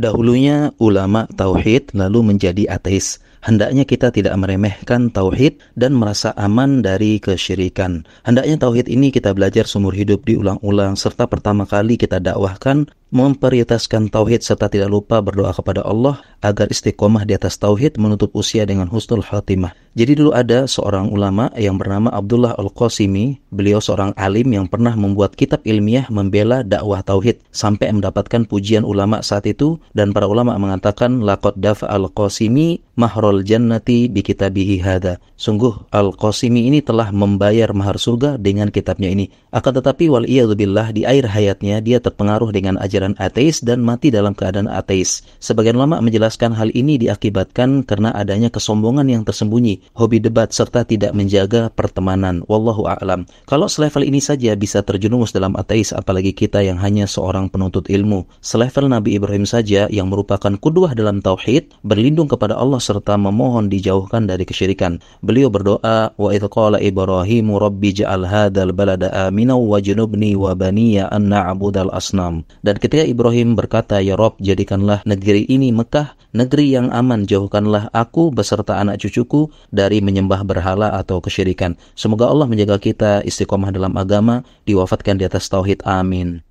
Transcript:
Dahulunya ulama tauhid lalu menjadi ateis. Hendaknya kita tidak meremehkan tauhid dan merasa aman dari kesyirikan. Hendaknya tauhid ini kita belajar seumur hidup diulang-ulang serta pertama kali kita dakwahkan memprioritaskan tauhid serta tidak lupa berdoa kepada Allah agar istiqomah di atas tauhid menutup usia dengan husnul khatimah. Jadi dulu ada seorang ulama yang bernama Abdullah Al-Qasimi, beliau seorang alim yang pernah membuat kitab ilmiah membela dakwah tauhid sampai mendapatkan pujian ulama saat itu dan para ulama mengatakan laqad dafa Al-Qasimi mahrul jannati bi kitabihi Sungguh Al-Qasimi ini telah membayar mahar surga dengan kitabnya ini. Akan tetapi wal di air hayatnya dia terpengaruh dengan ajaran ajaran ateis dan mati dalam keadaan ateis. Sebagian ulama menjelaskan hal ini diakibatkan karena adanya kesombongan yang tersembunyi, hobi debat serta tidak menjaga pertemanan. Wallahu a'lam. Kalau selevel ini saja bisa terjerumus dalam ateis apalagi kita yang hanya seorang penuntut ilmu. Selevel Nabi Ibrahim saja yang merupakan kuduah dalam tauhid, berlindung kepada Allah serta memohon dijauhkan dari kesyirikan. Beliau berdoa, "Wa idz Ibrahimu rabbi ja'al hadzal balada wa wa baniya an na'budal asnam." Dan kita Ketika Ibrahim berkata, Ya Rob, jadikanlah negeri ini Mekah, negeri yang aman, jauhkanlah aku beserta anak cucuku dari menyembah berhala atau kesyirikan. Semoga Allah menjaga kita istiqomah dalam agama, diwafatkan di atas tauhid. Amin.